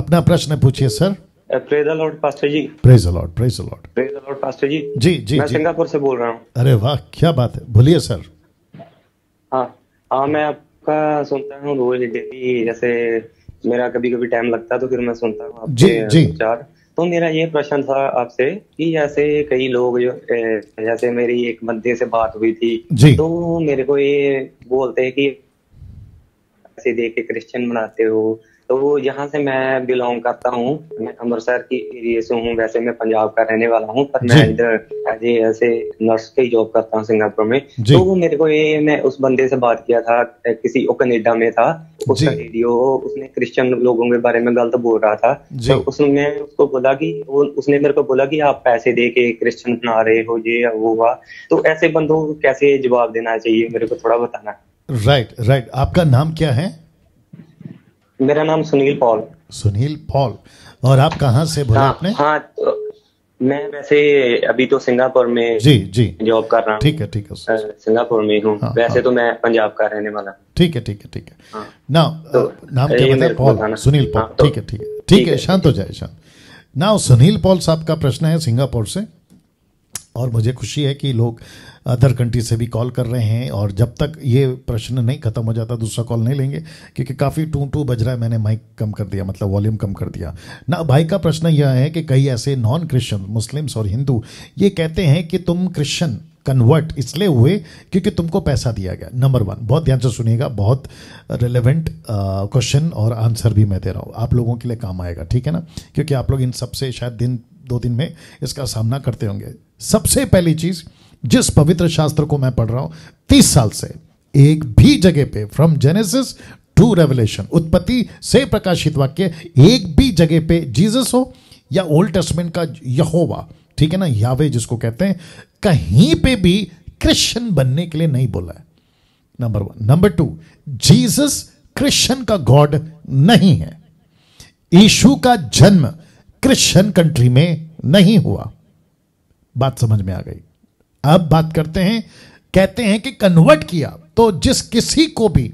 अपना प्रश्न पूछिए sir praise lord pastor ji praise जी जी मैं सिंगापुर से बोल रहा हूँ अरे वाह क्या बात है बोलिए सर हाँ हाँ मैं आपका सुनता हूँ रोज डेली जैसे मेरा कभी कभी टाइम लगता है तो फिर मैं सुनता हूँ जी जी चार तो मेरा ये प्रश्न था आपसे कि जैसे कई लोग जो जैसे मेरी एक बंदे से बात हुई थी तो मेरे को ये बोलते हैं कि ऐसे देख के क्रिश्चियन बनाते हो तो यहाँ से मैं बिलोंग करता हूँ मैं अमृतसर की एरिए से हूँ वैसे मैं पंजाब का रहने वाला हूँ पर मैं इधर एज ऐसे नर्स की जॉब करता हूँ सिंगापुर में तो वो मेरे को ये मैं उस बंदे से बात किया था किसी वो कनेडा में था उसका रेडियो उसने क्रिश्चियन लोगों के बारे में गलत बोल रहा था तो उसने उसको बोला की वो उसने मेरे को बोला की आप पैसे दे के क्रिश्चियन बना रहे हो ये वो हुआ तो ऐसे बंदों को कैसे जवाब देना चाहिए मेरे को थोड़ा बताना राइट राइट आपका नाम क्या है मेरा नाम सुनील पॉल सुनील पॉल और आप कहाँ से बोले आपने हाँ, हाँ तो, मैं वैसे अभी तो सिंगापुर में जी जी जॉब कर रहा हूँ ठीक है ठीक है सिंगापुर में हूँ हाँ, हाँ। वैसे हाँ, तो मैं पंजाब का रहने वाला ठीक है ठीक है ठीक है हाँ। ना तो नाम क्या पॉल सुनील पॉल तो ठीक है ठीक है ठीक है शांत हो जाए शांत ना सुनील पॉल साहब का प्रश्न है सिंगापुर से और मुझे खुशी है कि लोग अदर कंट्री से भी कॉल कर रहे हैं और जब तक ये प्रश्न नहीं खत्म हो जाता दूसरा कॉल नहीं लेंगे क्योंकि काफ़ी टू टू बज रहा है मैंने माइक कम कर दिया मतलब वॉल्यूम कम कर दिया ना भाई का प्रश्न यह है कि कई ऐसे नॉन क्रिश्चियन मुस्लिम्स और हिंदू ये कहते हैं कि तुम क्रिश्चन कन्वर्ट इसलिए हुए क्योंकि तुमको पैसा दिया गया नंबर वन बहुत ध्यान से सुनिएगा बहुत रिलेवेंट क्वेश्चन और आंसर भी मैं दे रहा हूँ आप लोगों के लिए काम आएगा ठीक है ना क्योंकि आप लोग इन सबसे शायद दिन दो दिन में इसका सामना करते होंगे सबसे पहली चीज जिस पवित्र शास्त्र को मैं पढ़ रहा हूं तीस साल से एक भी जगह पे फ्रॉम जेनेसिस टू रेवलेशन उत्पत्ति से प्रकाशित वाक्य एक भी जगह पे जीसस हो या ओल्ड टेस्टमेंट का यहोवा ठीक है ना यावे जिसको कहते हैं कहीं पे भी क्रिश्चियन बनने के लिए नहीं बोला है number one number two Jesus Christian का गॉड नहीं है यीशु का जन्म क्रिश्चियन कंट्री में नहीं हुआ बात समझ में आ गई अब बात करते हैं कहते हैं कि कन्वर्ट किया तो जिस किसी को भी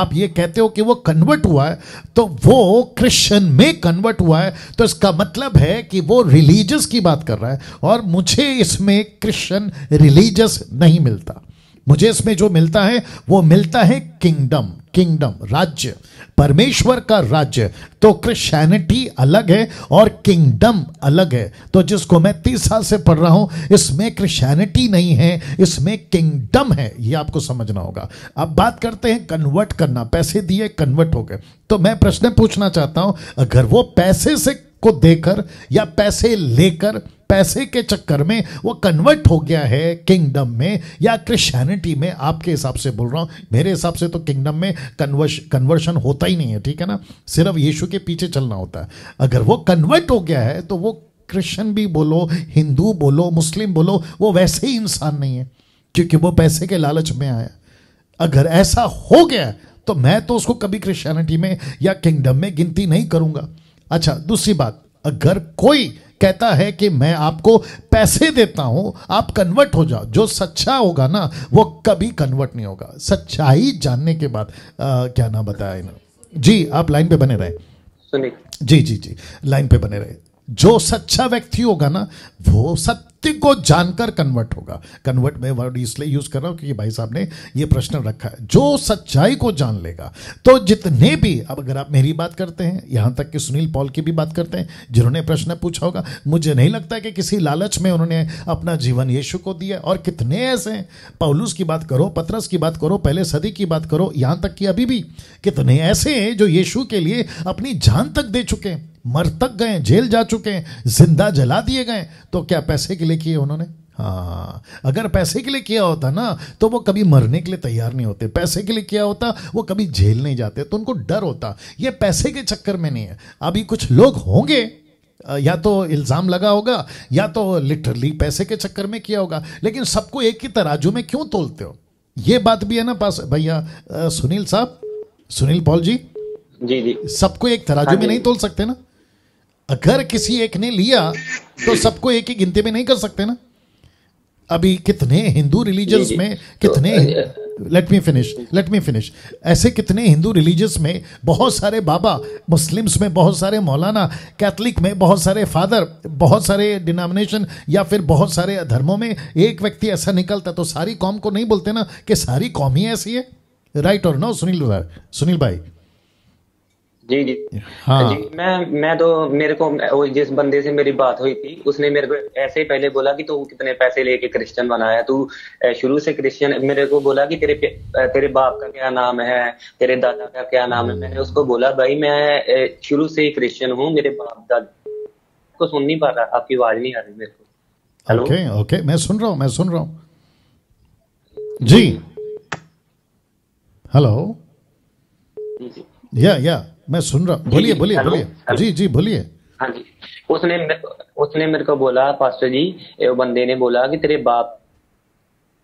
आप ये कहते हो कि वो कन्वर्ट हुआ है तो वो क्रिश्चियन में कन्वर्ट हुआ है तो इसका मतलब है कि वो रिलीजियस की बात कर रहा है और मुझे इसमें क्रिश्चियन रिलीजियस नहीं मिलता मुझे इसमें जो मिलता है वो मिलता है किंगडम किंगडम राज्य परमेश्वर का राज्य तो क्रिश्चियनिटी अलग है और किंगडम अलग है तो जिसको मैं तीस साल से पढ़ रहा हूं इसमें क्रिश्चियनिटी नहीं है इसमें किंगडम है ये आपको समझना होगा अब बात करते हैं कन्वर्ट करना पैसे दिए कन्वर्ट हो गए तो मैं प्रश्न पूछना चाहता हूं अगर वो पैसे से को देकर या पैसे लेकर पैसे के चक्कर में वो कन्वर्ट हो गया है किंगडम में या क्रिश्चियनिटी में आपके हिसाब से बोल रहा हूँ मेरे हिसाब से तो किंगडम में कन्वर्श कन्वर्शन होता ही नहीं है ठीक है ना सिर्फ यीशु के पीछे चलना होता है अगर वो कन्वर्ट हो गया है तो वो क्रिश्चियन भी बोलो हिंदू बोलो मुस्लिम बोलो वो वैसे ही इंसान नहीं है क्योंकि वो पैसे के लालच में आया अगर ऐसा हो गया तो मैं तो उसको कभी क्रिश्चियनिटी में या किंगडम में गिनती नहीं करूंगा अच्छा दूसरी बात अगर कोई कहता है कि मैं आपको पैसे देता हूं आप कन्वर्ट हो जाओ जो सच्चा होगा ना वो कभी कन्वर्ट नहीं होगा सच्चाई जानने के बाद क्या ना बताया इन्होंने जी आप लाइन पे बने रहे जी जी जी लाइन पे बने रहे जो सच्चा व्यक्ति होगा ना वो सत्य सत्य को जानकर कन्वर्ट होगा कन्वर्ट में वर्ड इसलिए यूज कर रहा हूं क्योंकि भाई साहब ने ये प्रश्न रखा है जो सच्चाई को जान लेगा तो जितने भी अब अगर आप मेरी बात करते हैं यहां तक कि सुनील पॉल की भी बात करते हैं जिन्होंने प्रश्न पूछा होगा मुझे नहीं लगता कि किसी लालच में उन्होंने अपना जीवन यीशु को दिया और कितने ऐसे हैं पौलूस की बात करो पत्रस की बात करो पहले सदी की बात करो यहां तक कि अभी भी कितने ऐसे हैं जो यीशु के लिए अपनी जान तक दे चुके हैं मर तक गए जेल जा चुके हैं जिंदा जला दिए गए तो क्या पैसे के लिए किए उन्होंने हाँ अगर पैसे के लिए किया होता ना तो वो कभी मरने के लिए तैयार नहीं होते पैसे के लिए किया होता वो कभी जेल नहीं जाते तो उनको डर होता ये पैसे के चक्कर में नहीं है अभी कुछ लोग होंगे या तो इल्ज़ाम लगा होगा या तो लिटरली पैसे के चक्कर में किया होगा लेकिन सबको एक ही तराजू में क्यों तोलते हो ये बात भी है ना पास भैया सुनील साहब सुनील पॉल जी जी जी सबको एक तराजू हाँ में नहीं तोल सकते ना अगर किसी एक ने लिया तो सबको एक ही गिनती में नहीं कर सकते ना अभी कितने हिंदू रिलीजन्स में तो, कितने let me finish let me finish ऐसे कितने हिंदू रिलीजन्स में बहुत सारे बाबा मुस्लिम्स में बहुत सारे मौलाना कैथलिक में बहुत सारे फादर बहुत सारे डिनोमिनेशन या फिर बहुत सारे धर्मों में एक व्यक्ति ऐसा निकलता तो सारी कॉम को नहीं बोलते ना कि सारी कौम ही ऐसी है राइट और नो सुनील सुनील भाई जी जी हाँ जी मैं मैं तो मेरे को जिस बंदे से मेरी बात हुई थी उसने मेरे को ऐसे ही पहले बोला कि तू तो कितने पैसे लेके क्रिश्चियन बनाया तू शुरू से क्रिश्चियन मेरे को बोला कि तेरे तेरे बाप का क्या नाम है तेरे दादा का क्या नाम है मैंने उसको बोला भाई मैं शुरू से ही क्रिश्चियन हूँ मेरे बाप दादा को सुन नहीं पा रहा आपकी आवाज नहीं आ रही मेरे को हेलो ओके ओके मैं सुन रहा हूँ मैं सुन रहा हूँ जी हेलो या या मैं सुन रहा हूँ बोलिए बोलिए बोलिए जी जी बोलिए हाँ जी उसने उसने मेरे को बोला पास्टर जी बंदे ने बोला कि तेरे बाप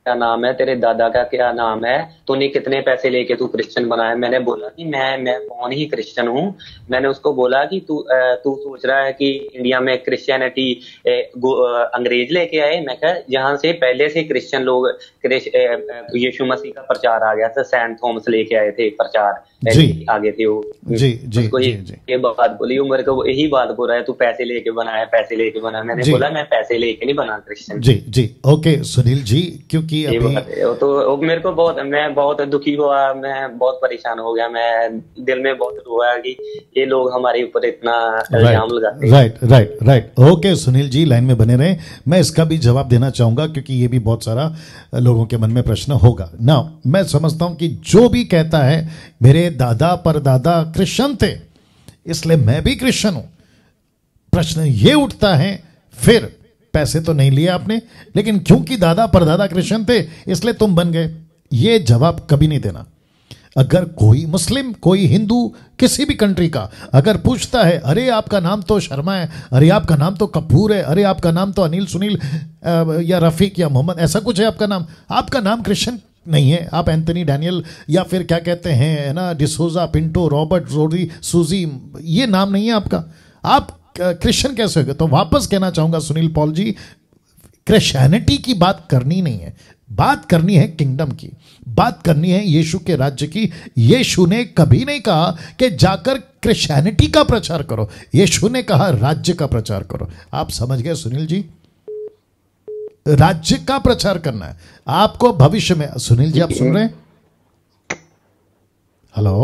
क्या नाम है तेरे दादा का क्या नाम है तूने कितने पैसे लेके तू क्रिश्चियन बनाया मैंने बोला कि मैं मैं कौन ही क्रिश्चियन हूँ मैंने उसको बोला कि तू तू सोच रहा है कि इंडिया में क्रिश्चियनिटी अंग्रेज लेके आए मैं कह यहाँ से पहले से क्रिश्चियन लोग क्रिश, यीशु मसीह का प्रचार आ गया था सेंट थॉमस लेके आए थे प्रचार आगे थे वो जी जी जी, जी ये बात बोली उम्र को यही बात बोल रहा है तू पैसे लेके बनाया पैसे लेके बनाया मैंने बोला मैं पैसे लेके नहीं बना क्रिश्चियन जी जी ओके सुनील जी क्योंकि कि अभी तो वो मेरे को बहुत मैं बहुत दुखी हुआ मैं बहुत परेशान हो गया मैं दिल में बहुत हुआ कि ये लोग हमारे ऊपर इतना इल्जाम लगाते right right right okay Sunil ji line में बने रहे मैं इसका भी जवाब देना चाहूंगा क्योंकि ये भी बहुत सारा लोगों के मन में प्रश्न होगा ना मैं समझता हूँ कि जो भी कहता है मेरे दादा पर दादा क्रिश्चन थे इसलिए मैं भी क्रिश्चन हूं प्रश्न ये उठता है फिर पैसे तो नहीं लिए आपने लेकिन क्योंकि दादा परदादा कृष्ण थे इसलिए तुम बन गए ये जवाब कभी नहीं देना अगर कोई मुस्लिम कोई हिंदू किसी भी कंट्री का अगर पूछता है अरे आपका नाम तो शर्मा है अरे आपका नाम तो कपूर है अरे आपका नाम तो अनिल सुनील या रफीक या मोहम्मद ऐसा कुछ है आपका नाम आपका नाम क्रिश्चियन नहीं है आप एंथनी डैनियल या फिर क्या कहते हैं ना डिसोजा पिंटो रॉबर्ट रोडी सूजी ये नाम नहीं है आपका आप क्रिश्चियन कैसे हो गए तो वापस कहना चाहूंगा सुनील पॉल जी क्रिश्चियनिटी की बात करनी नहीं है बात करनी है किंगडम की बात करनी है यीशु के राज्य की यीशु ने कभी नहीं कहा कि जाकर क्रिश्चियनिटी का प्रचार करो यीशु ने कहा राज्य का प्रचार करो आप समझ गए सुनील जी राज्य का प्रचार करना है आपको भविष्य में सुनील जी आप सुन रहे हैं हेलो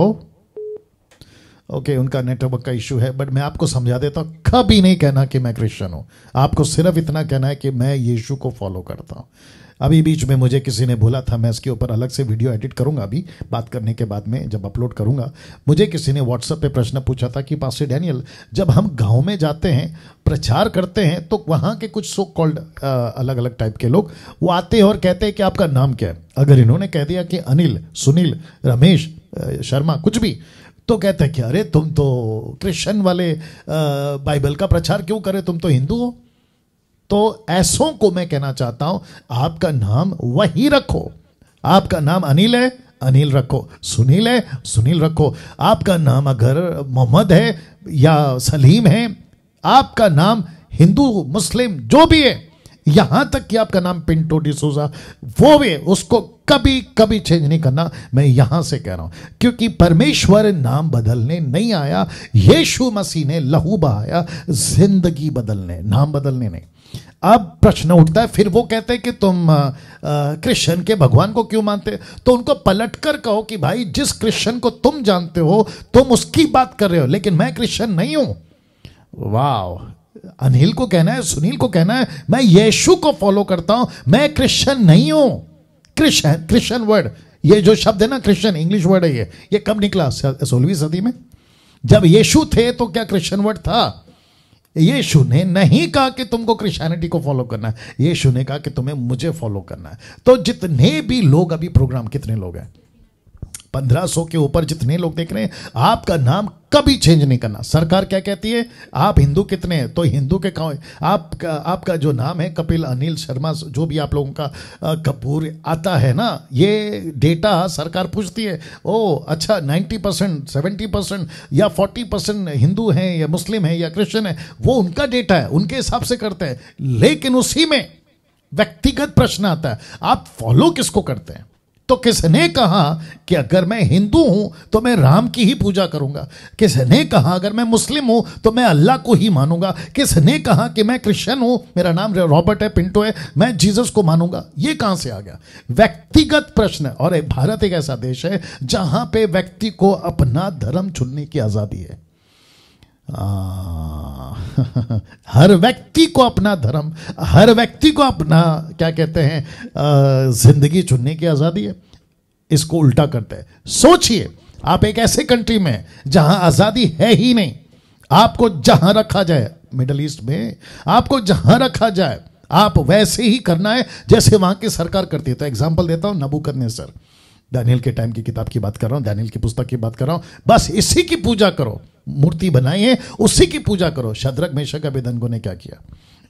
ओके okay, उनका नेटवर्क का इशू है बट मैं आपको समझा देता हूँ कभी नहीं कहना कि मैं क्रिश्चियन हूँ आपको सिर्फ इतना कहना है कि मैं यीशु को फॉलो करता हूँ अभी बीच में मुझे किसी ने बोला था मैं इसके ऊपर अलग से वीडियो एडिट करूंगा अभी बात करने के बाद में जब अपलोड करूंगा मुझे किसी ने व्हाट्सएप पे प्रश्न पूछा था कि पास डैनियल जब हम गांव में जाते हैं प्रचार करते हैं तो वहाँ के कुछ सो कॉल्ड अलग अलग टाइप के लोग वो आते हैं और कहते हैं कि आपका नाम क्या है अगर इन्होंने कह दिया कि अनिल सुनील रमेश शर्मा कुछ भी तो कहते हैं कि अरे तुम तो क्रिश्चियन वाले बाइबल का प्रचार क्यों करे तुम तो हिंदू हो तो ऐसों को मैं कहना चाहता हूं आपका नाम वही रखो आपका नाम अनिल है अनिल रखो सुनील है सुनील रखो आपका नाम अगर मोहम्मद है या सलीम है आपका नाम हिंदू मुस्लिम जो भी है यहां तक कि आपका नाम पिंटो डिसोजा वो भी उसको कभी कभी चेंज नहीं करना मैं यहां से कह रहा हूं क्योंकि परमेश्वर नाम बदलने नहीं आया यीशु मसीह ने लहू बहाया जिंदगी बदलने नाम बदलने नहीं अब प्रश्न उठता है फिर वो कहते हैं कि तुम क्रिश्चियन के भगवान को क्यों मानते तो उनको पलट कर कहो कि भाई जिस क्रिश्चियन को तुम जानते हो तुम उसकी बात कर रहे हो लेकिन मैं क्रिश्चियन नहीं हूं वाह अनिल को कहना है सुनील को कहना है मैं यीशु को फॉलो करता हूं मैं क्रिश्चियन नहीं हूं क्रिश्चियन क्रिश्चियन वर्ड ये जो शब्द है ना क्रिश्चियन इंग्लिश वर्ड है ये ये कब निकला सोलहवीं सदी में जब यीशु थे तो क्या क्रिश्चियन वर्ड था यीशु ने नहीं कहा कि तुमको क्रिश्चियनिटी को फॉलो करना है यीशु ने कहा कि तुम्हें मुझे फॉलो करना है तो जितने भी लोग अभी प्रोग्राम कितने लोग हैं पंद्रह सौ के ऊपर जितने लोग देख रहे हैं आपका नाम कभी चेंज नहीं करना सरकार क्या कहती है आप हिंदू कितने हैं तो हिंदू के कौन आपका आपका जो नाम है कपिल अनिल शर्मा जो भी आप लोगों का कपूर आता है ना ये डेटा सरकार पूछती है ओ अच्छा 90 परसेंट सेवेंटी परसेंट या 40 परसेंट हिंदू हैं या मुस्लिम हैं या क्रिश्चियन है वो उनका डेटा है उनके हिसाब से करते हैं लेकिन उसी में व्यक्तिगत प्रश्न आता है आप फॉलो किसको करते हैं तो किसने कहा कि अगर मैं हिंदू हूं तो मैं राम की ही पूजा करूंगा किसने कहा अगर मैं मुस्लिम हूं तो मैं अल्लाह को ही मानूंगा किसने कहा कि मैं क्रिश्चियन हूं मेरा नाम रॉबर्ट है पिंटो है मैं जीसस को मानूंगा ये कहां से आ गया व्यक्तिगत प्रश्न और भारत एक ऐसा देश है जहां पे व्यक्ति को अपना धर्म चुनने की आजादी है आ... हर व्यक्ति को अपना धर्म हर व्यक्ति को अपना क्या कहते हैं जिंदगी चुनने की आज़ादी है इसको उल्टा करते हैं सोचिए आप एक ऐसे कंट्री में जहां आज़ादी है ही नहीं आपको जहां रखा जाए मिडल ईस्ट में आपको जहां रखा जाए आप वैसे ही करना है जैसे वहां की सरकार करती है तो एग्जाम्पल देता हूं नबू करने सर दानियल के टाइम की किताब की बात कर रहा हूँ दानियल की पुस्तक की बात कर रहा हूँ बस इसी की पूजा करो मूर्ति बनाई है उसी की पूजा करो शदरक मेशक अभिदनगो ने क्या किया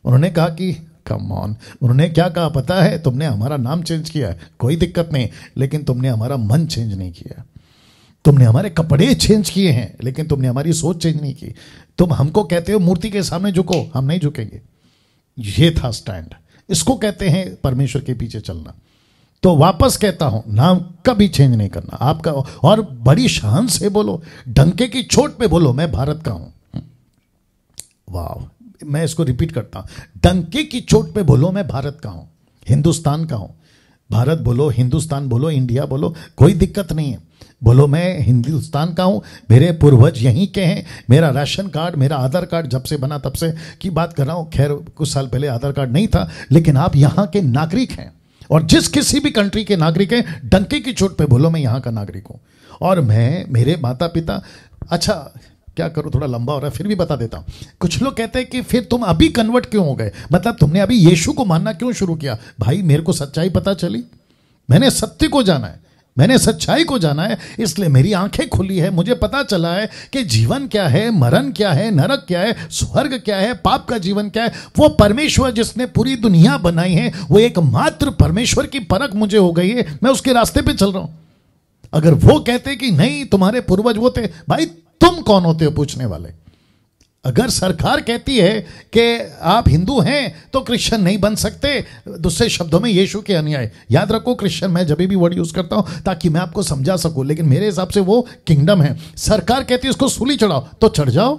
उन्होंने कहा कि कम ऑन उन्होंने क्या कहा पता है तुमने हमारा नाम चेंज किया कोई दिक्कत नहीं लेकिन तुमने हमारा मन चेंज नहीं किया तुमने हमारे कपड़े चेंज किए हैं लेकिन तुमने हमारी सोच चेंज नहीं की तुम हमको कहते हो मूर्ति के सामने झुको हम नहीं झुकेंगे ये था स्टैंड इसको कहते हैं परमेश्वर के पीछे चलना तो वापस कहता हूं नाम कभी चेंज नहीं करना आपका और बड़ी शान से बोलो डंके की छोट पे बोलो मैं भारत का हूं वाह मैं इसको रिपीट करता हूं डंके की छोट पे बोलो मैं भारत का हूं हिंदुस्तान का हूं भारत बोलो हिंदुस्तान बोलो इंडिया बोलो कोई दिक्कत नहीं है बोलो मैं हिंदुस्तान का हूँ मेरे पूर्वज यहीं के हैं मेरा राशन कार्ड मेरा आधार कार्ड जब से बना तब से की बात कर रहा हूँ खैर कुछ साल पहले आधार कार्ड नहीं था लेकिन आप यहाँ के नागरिक हैं और जिस किसी भी कंट्री के नागरिक हैं डंके की चोट पे बोलो मैं यहाँ का नागरिक हूँ और मैं मेरे माता पिता अच्छा क्या करूँ थोड़ा लंबा हो रहा है फिर भी बता देता हूँ कुछ लोग कहते हैं कि फिर तुम अभी कन्वर्ट क्यों हो गए मतलब तुमने अभी यीशु को मानना क्यों शुरू किया भाई मेरे को सच्चाई पता चली मैंने सत्य को जाना है मैंने सच्चाई को जाना है इसलिए मेरी आंखें खुली है मुझे पता चला है कि जीवन क्या है मरण क्या है नरक क्या है स्वर्ग क्या है पाप का जीवन क्या है वो परमेश्वर जिसने पूरी दुनिया बनाई है वो एकमात्र परमेश्वर की परख मुझे हो गई है मैं उसके रास्ते पे चल रहा हूं अगर वो कहते कि नहीं तुम्हारे पूर्वज वो थे भाई तुम कौन होते हो पूछने वाले अगर सरकार कहती है कि आप हिंदू हैं तो क्रिश्चियन नहीं बन सकते दूसरे शब्दों में यीशु के अनुयायी याद रखो क्रिश्चियन मैं जब भी वर्ड यूज़ करता हूं ताकि मैं आपको समझा सकूं लेकिन मेरे हिसाब से वो किंगडम है सरकार कहती है उसको सूली चढ़ाओ तो चढ़ जाओ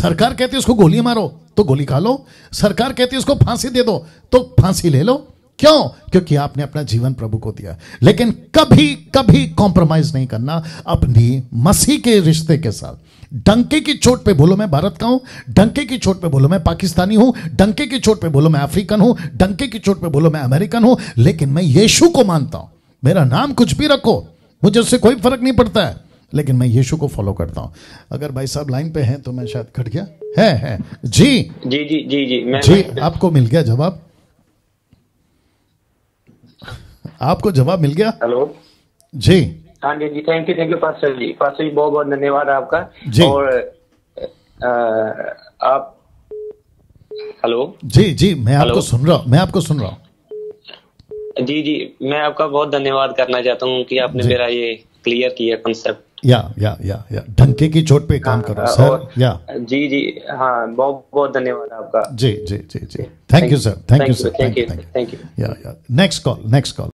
सरकार कहती है उसको गोली मारो तो गोली खा लो सरकार कहती है उसको फांसी दे दो तो फांसी ले लो क्यों क्योंकि आपने अपना जीवन प्रभु को दिया लेकिन कभी कभी कॉम्प्रोमाइज नहीं करना अपनी मसीह के रिश्ते के साथ डंके की चोट पे बोलो मैं भारत का हूं डंके की चोट पे बोलो मैं पाकिस्तानी हूं डंके की चोट पे बोलो मैं अफ्रीकन हूं डंके की चोट पे बोलो मैं अमेरिकन हूं लेकिन मैं यीशु को मानता हूं मेरा नाम कुछ भी रखो मुझे उससे कोई फर्क नहीं पड़ता है लेकिन मैं यीशु को फॉलो करता हूं अगर भाई साहब लाइन पे हैं तो मैं शायद खट गया है है जी जी जी जी जी मैं जी आपको मिल गया जवाब आपको जवाब मिल गया हेलो जी हाँ जी जी thank you thank you pastor ji pastor ji बहुत बहुत धन्यवाद आपका जी. और आ, आप हेलो जी जी मैं Hello? सुन रहा हूँ मैं आपको सुन रहा हूँ जी जी मैं आपका बहुत धन्यवाद करना चाहता हूँ कि आपने मेरा ये क्लियर किया कंसेप्ट या या या या ढंके की चोट पे काम करो सर या जी जी हाँ बहुत बहुत धन्यवाद आपका जी जी जी जी thank you sir thank you sir thank you thank you या या नेक्स्ट कॉल नेक्स्ट कॉल